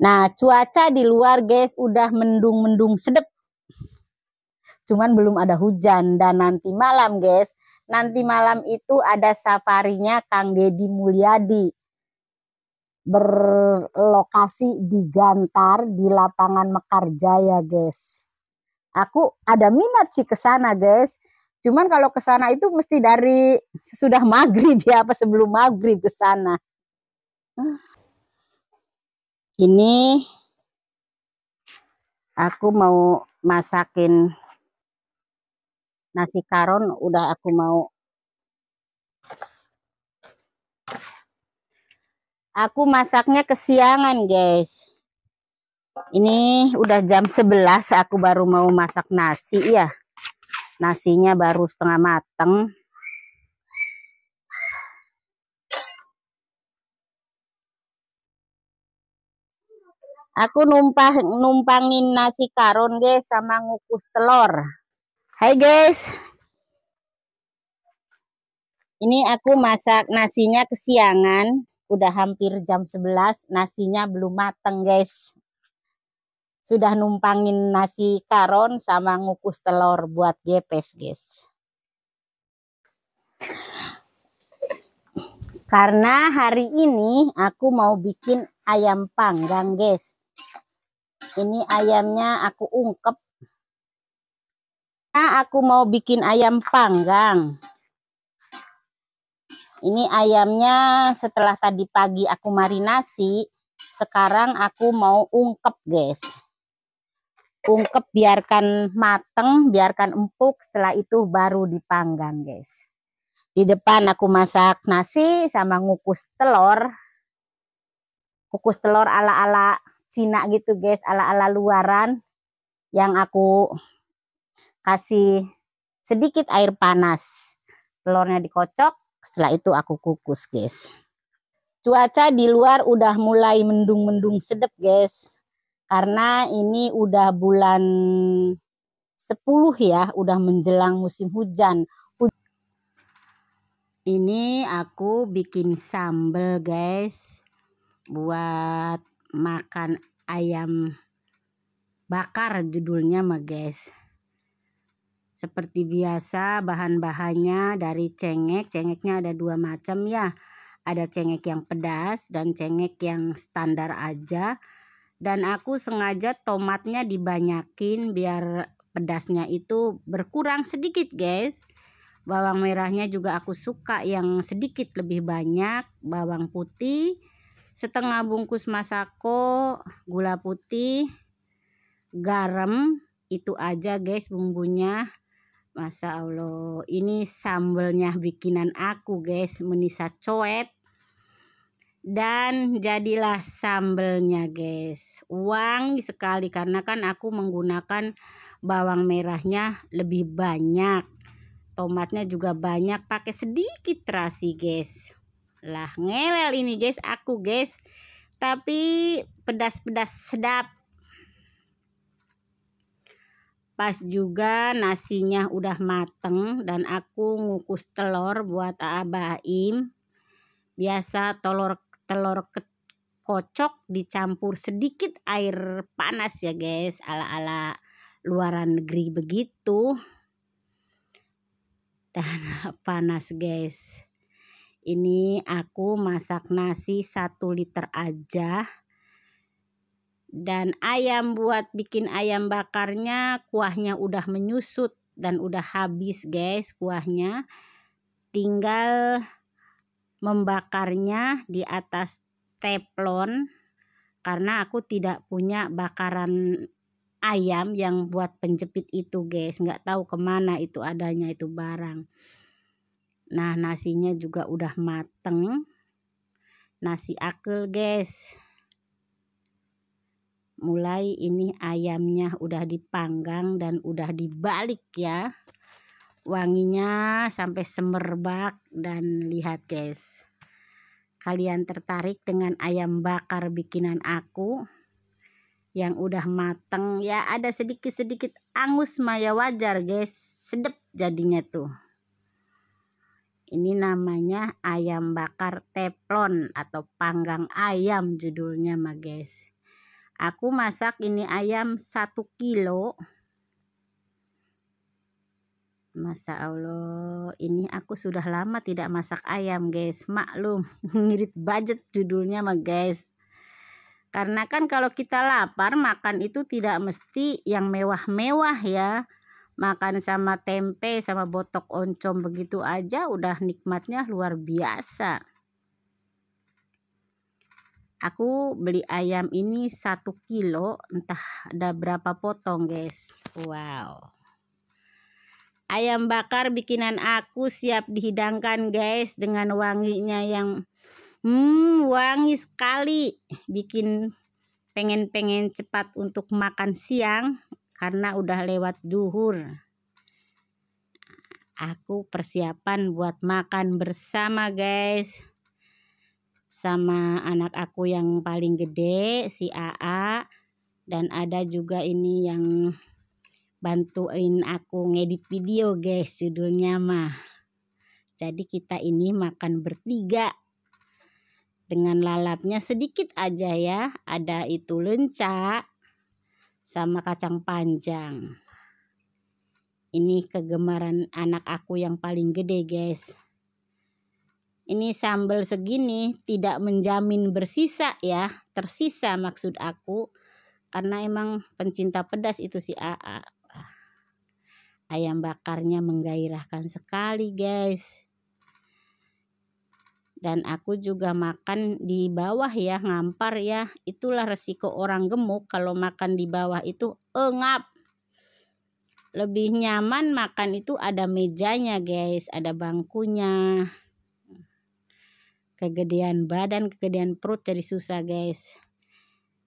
Nah, cuaca di luar guys udah mendung-mendung sedep. Cuman belum ada hujan dan nanti malam guys, nanti malam itu ada safarinya Kang Deddy Mulyadi. Berlokasi di Gantar di lapangan Mekarjaya guys. Aku ada minat sih ke sana guys. Cuman kalau ke sana itu mesti dari sudah maghrib ya apa sebelum maghrib ke sana. Uh ini aku mau masakin nasi karon udah aku mau aku masaknya kesiangan guys ini udah jam 11 aku baru mau masak nasi ya nasinya baru setengah mateng Aku numpah numpangin nasi karun guys sama ngukus telur. Hai guys. Ini aku masak nasinya kesiangan, udah hampir jam 11, nasinya belum mateng guys. Sudah numpangin nasi karun sama ngukus telur buat gepes guys. Karena hari ini aku mau bikin ayam panggang guys ini ayamnya aku ungkep nah, aku mau bikin ayam panggang ini ayamnya setelah tadi pagi aku marinasi sekarang aku mau ungkep guys ungkep biarkan mateng biarkan empuk setelah itu baru dipanggang guys di depan aku masak nasi sama ngukus telur kukus telur ala-ala Cina gitu guys, ala-ala luaran yang aku kasih sedikit air panas. Telurnya dikocok, setelah itu aku kukus guys. Cuaca di luar udah mulai mendung-mendung sedep guys. Karena ini udah bulan 10 ya, udah menjelang musim hujan. Ini aku bikin sambel guys buat makan ayam bakar judulnya mah guys seperti biasa bahan-bahannya dari cengek cengeknya ada dua macam ya ada cengek yang pedas dan cengek yang standar aja dan aku sengaja tomatnya dibanyakin biar pedasnya itu berkurang sedikit guys bawang merahnya juga aku suka yang sedikit lebih banyak bawang putih setengah bungkus masako, gula putih, garam, itu aja guys bumbunya. masa Allah, ini sambelnya bikinan aku guys, menisa coet. Dan jadilah sambelnya guys. Wangi sekali karena kan aku menggunakan bawang merahnya lebih banyak. Tomatnya juga banyak, pakai sedikit terasi guys. Lah ngelel ini guys aku guys. Tapi pedas-pedas sedap. Pas juga nasinya udah mateng dan aku ngukus telur buat abaim Biasa telur telur kocok dicampur sedikit air panas ya guys, ala-ala luaran negeri begitu. Dan panas guys. Ini aku masak nasi 1 liter aja. Dan ayam buat bikin ayam bakarnya kuahnya udah menyusut dan udah habis guys kuahnya. Tinggal membakarnya di atas teflon karena aku tidak punya bakaran ayam yang buat penjepit itu guys nggak tahu kemana itu adanya itu barang Nah, nasinya juga udah mateng. Nasi akel, guys. Mulai ini ayamnya udah dipanggang dan udah dibalik ya. Wanginya sampai semerbak dan lihat guys. Kalian tertarik dengan ayam bakar bikinan aku? Yang udah mateng ya ada sedikit-sedikit angus maya wajar guys. Sedep jadinya tuh. Ini namanya ayam bakar teplon atau panggang ayam judulnya mah guys. Aku masak ini ayam 1 kilo. Masya Allah, ini aku sudah lama tidak masak ayam guys. Maklum, ngirit budget judulnya mah guys. Karena kan kalau kita lapar makan itu tidak mesti yang mewah-mewah ya makan sama tempe sama botok oncom begitu aja udah nikmatnya luar biasa aku beli ayam ini satu kilo entah ada berapa potong guys wow ayam bakar bikinan aku siap dihidangkan guys dengan wanginya yang hmm wangi sekali bikin pengen-pengen cepat untuk makan siang karena udah lewat duhur. Aku persiapan buat makan bersama guys. Sama anak aku yang paling gede si AA dan ada juga ini yang bantuin aku ngedit video guys judulnya mah. Jadi kita ini makan bertiga dengan lalapnya sedikit aja ya. Ada itu lenca, sama kacang panjang. Ini kegemaran anak aku yang paling gede, guys. Ini sambal segini tidak menjamin bersisa ya, tersisa maksud aku. Karena emang pencinta pedas itu si AA. Ayam bakarnya menggairahkan sekali, guys dan aku juga makan di bawah ya ngampar ya itulah resiko orang gemuk kalau makan di bawah itu engap lebih nyaman makan itu ada mejanya guys ada bangkunya kegedean badan kegedean perut jadi susah guys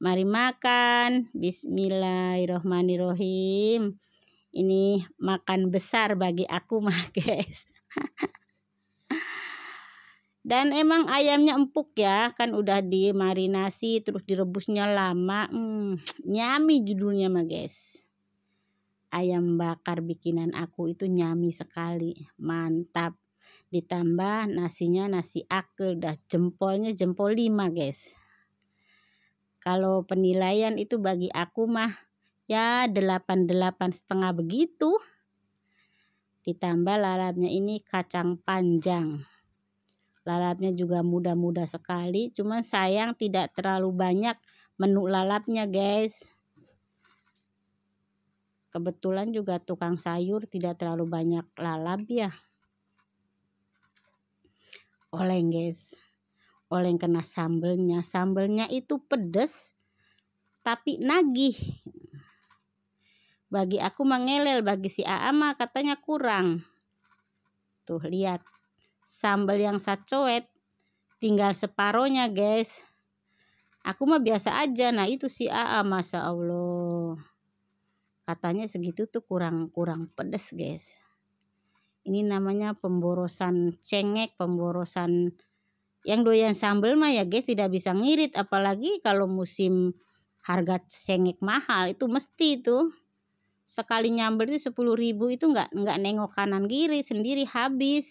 mari makan bismillahirrohmanirrohim ini makan besar bagi aku mah guys dan emang ayamnya empuk ya, kan udah dimarinasi terus direbusnya lama. Hmm, nyami judulnya mah guys. Ayam bakar bikinan aku itu nyami sekali, mantap. Ditambah nasinya nasi akel, dah jempolnya jempol lima guys. Kalau penilaian itu bagi aku mah ya delapan delapan setengah begitu. Ditambah lalapnya ini kacang panjang lalapnya juga mudah-mudah sekali cuman sayang tidak terlalu banyak menu lalapnya guys kebetulan juga tukang sayur tidak terlalu banyak lalap ya oleng guys oleng kena sambelnya sambelnya itu pedes tapi nagih bagi aku mengelel bagi si Aama katanya kurang tuh lihat sambal yang sacoet, tinggal separohnya guys aku mah biasa aja nah itu si AA masa Allah katanya segitu tuh kurang kurang pedes guys ini namanya pemborosan cengek pemborosan yang doyan sambal mah ya guys tidak bisa ngirit apalagi kalau musim harga cengek mahal itu mesti tuh sekali nyambel itu sepuluh ribu itu nggak nggak nengok kanan kiri sendiri habis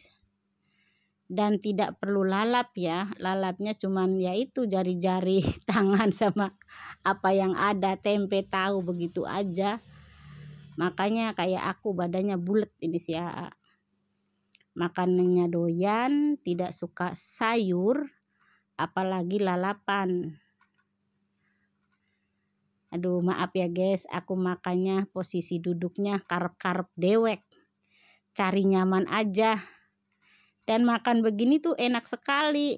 dan tidak perlu lalap ya lalapnya cuman yaitu jari-jari tangan sama apa yang ada tempe tahu begitu aja makanya kayak aku badannya bulat ini sih ya makanannya doyan tidak suka sayur apalagi lalapan aduh maaf ya guys aku makannya posisi duduknya karep-karep dewek cari nyaman aja dan makan begini tuh enak sekali.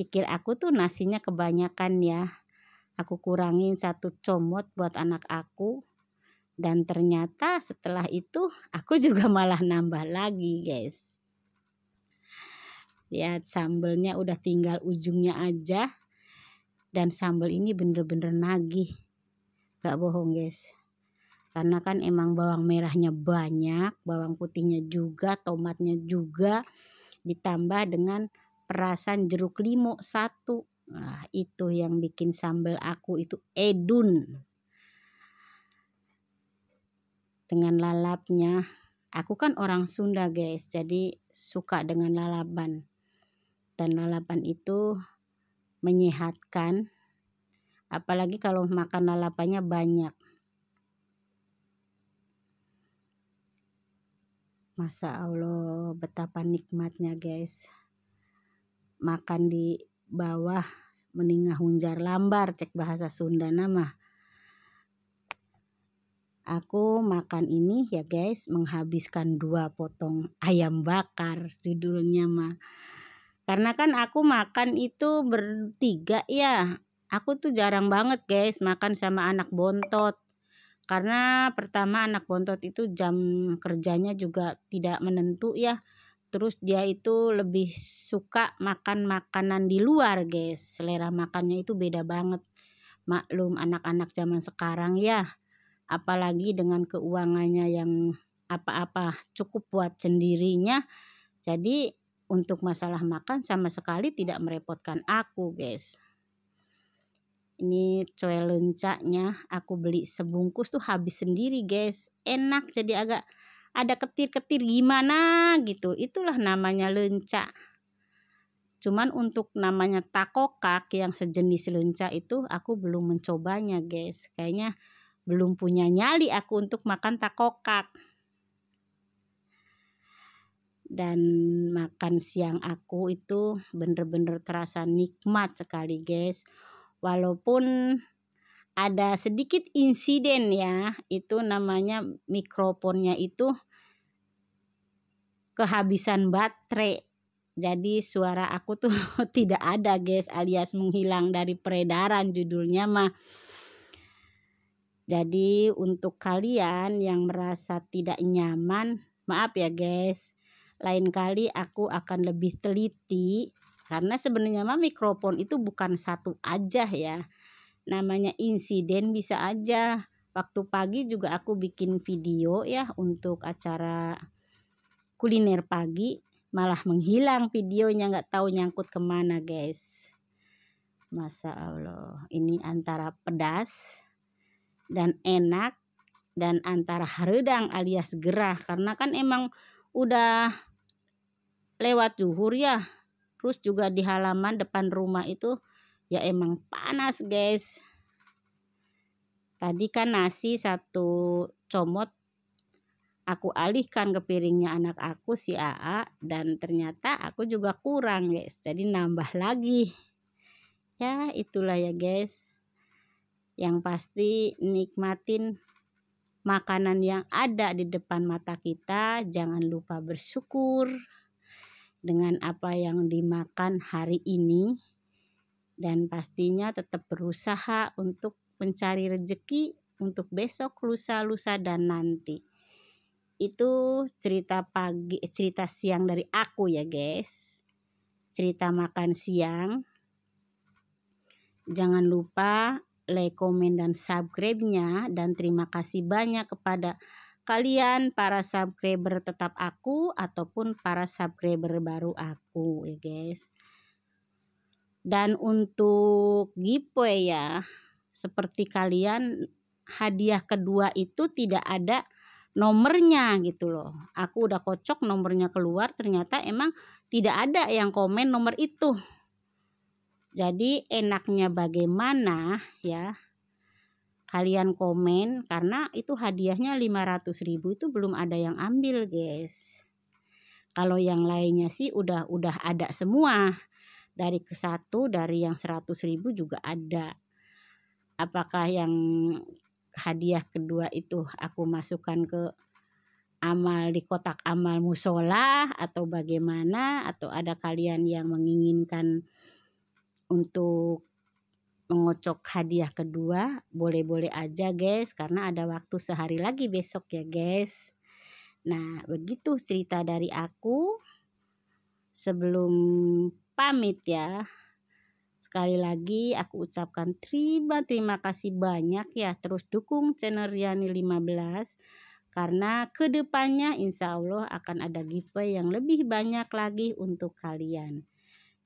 Pikir aku tuh nasinya kebanyakan ya. Aku kurangin satu comot buat anak aku. Dan ternyata setelah itu aku juga malah nambah lagi guys. Lihat ya, sambelnya udah tinggal ujungnya aja. Dan sambel ini bener-bener nagih. Gak bohong guys karena kan emang bawang merahnya banyak bawang putihnya juga tomatnya juga ditambah dengan perasan jeruk limau satu nah itu yang bikin sambal aku itu edun dengan lalapnya aku kan orang Sunda guys jadi suka dengan lalapan dan lalapan itu menyehatkan apalagi kalau makan lalapannya banyak Masa Allah betapa nikmatnya guys. Makan di bawah meningah hunjar lambar cek bahasa Sunda nama. Aku makan ini ya guys menghabiskan dua potong ayam bakar judulnya mah. Karena kan aku makan itu bertiga ya. Aku tuh jarang banget guys makan sama anak bontot karena pertama anak bontot itu jam kerjanya juga tidak menentu ya. Terus dia itu lebih suka makan makanan di luar, guys. Selera makannya itu beda banget. Maklum anak-anak zaman sekarang ya. Apalagi dengan keuangannya yang apa-apa cukup buat sendirinya. Jadi untuk masalah makan sama sekali tidak merepotkan aku, guys ini coel lencaknya aku beli sebungkus tuh habis sendiri guys enak jadi agak ada ketir-ketir gimana gitu itulah namanya lencak cuman untuk namanya takokak yang sejenis lencak itu aku belum mencobanya guys kayaknya belum punya nyali aku untuk makan takokak dan makan siang aku itu bener-bener terasa nikmat sekali guys Walaupun ada sedikit insiden ya, itu namanya mikrofonnya itu kehabisan baterai. Jadi suara aku tuh tidak ada guys alias menghilang dari peredaran judulnya mah. Jadi untuk kalian yang merasa tidak nyaman, maaf ya guys. Lain kali aku akan lebih teliti karena sebenarnya mah mikrofon itu bukan satu aja ya. Namanya insiden bisa aja. Waktu pagi juga aku bikin video ya untuk acara kuliner pagi. Malah menghilang videonya nggak tahu nyangkut kemana guys. masa Allah. Ini antara pedas dan enak dan antara redang alias gerah karena kan emang udah lewat zuhur ya terus juga di halaman depan rumah itu ya emang panas guys tadi kan nasi satu comot aku alihkan ke piringnya anak aku si AA dan ternyata aku juga kurang guys jadi nambah lagi ya itulah ya guys yang pasti nikmatin makanan yang ada di depan mata kita jangan lupa bersyukur dengan apa yang dimakan hari ini dan pastinya tetap berusaha untuk mencari rezeki untuk besok, lusa, lusa dan nanti. Itu cerita pagi, cerita siang dari aku ya, guys. Cerita makan siang. Jangan lupa like, komen dan subscribe-nya dan terima kasih banyak kepada kalian para subscriber tetap aku ataupun para subscriber baru aku ya guys dan untuk giveaway ya seperti kalian hadiah kedua itu tidak ada nomornya gitu loh aku udah kocok nomornya keluar ternyata emang tidak ada yang komen nomor itu jadi enaknya bagaimana ya kalian komen karena itu hadiahnya 500.000 itu belum ada yang ambil, guys. Kalau yang lainnya sih udah udah ada semua. Dari ke satu dari yang 100.000 juga ada. Apakah yang hadiah kedua itu aku masukkan ke amal di kotak amal musola atau bagaimana atau ada kalian yang menginginkan untuk mengocok hadiah kedua boleh-boleh aja guys karena ada waktu sehari lagi besok ya guys nah begitu cerita dari aku sebelum pamit ya sekali lagi aku ucapkan terima terima kasih banyak ya terus dukung channel Riani 15 karena kedepannya insya Allah akan ada giveaway yang lebih banyak lagi untuk kalian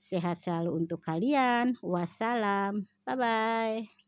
Sehat selalu untuk kalian. Wassalam. Bye-bye.